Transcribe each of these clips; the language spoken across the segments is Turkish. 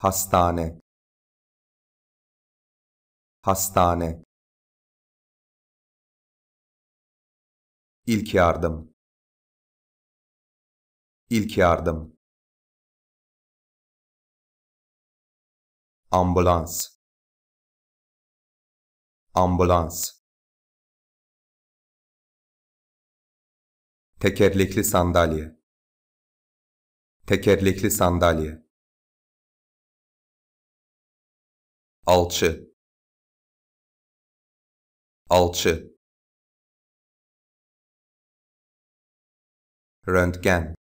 hastane hastane ilk yardım ilk yardım ambulans ambulans tekerlekli sandalye tekerlekli sandalye alçı alçı röntgen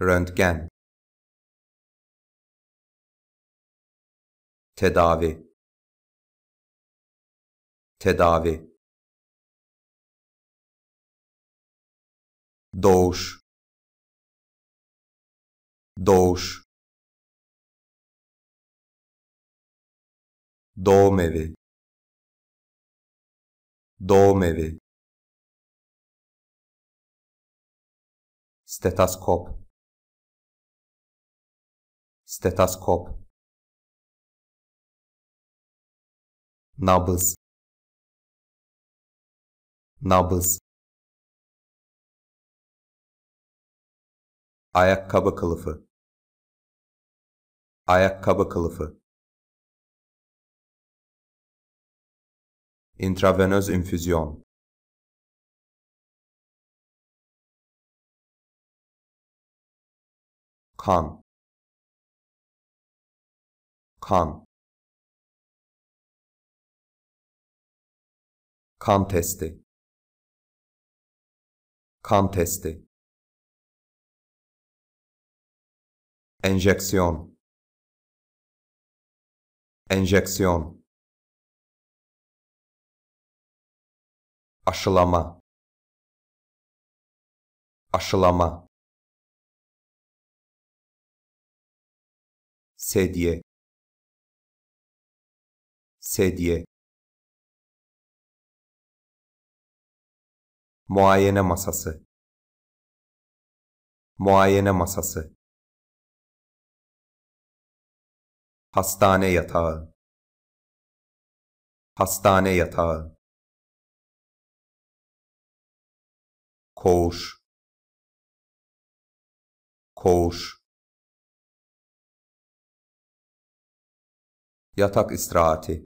röntgen tedavi tedavi doğuş doğuş doğum evi doğum evi stetoskop stetoskop nabız nabız ayakkabı kılıfı ayakkabı kılıfı intravenöz infüzyon kan kan kan testi kan testi enjeksiyon enjeksiyon aşılama aşılama sedye sedye muayene masası muayene masası hastane yatağı hastane yatağı koğuş koğuş yatak istirahati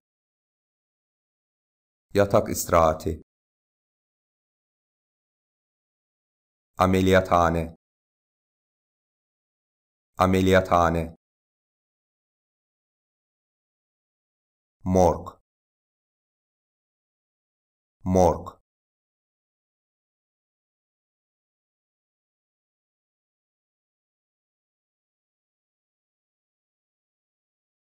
yatak istirahati ameliyathane ameliyathane morg morg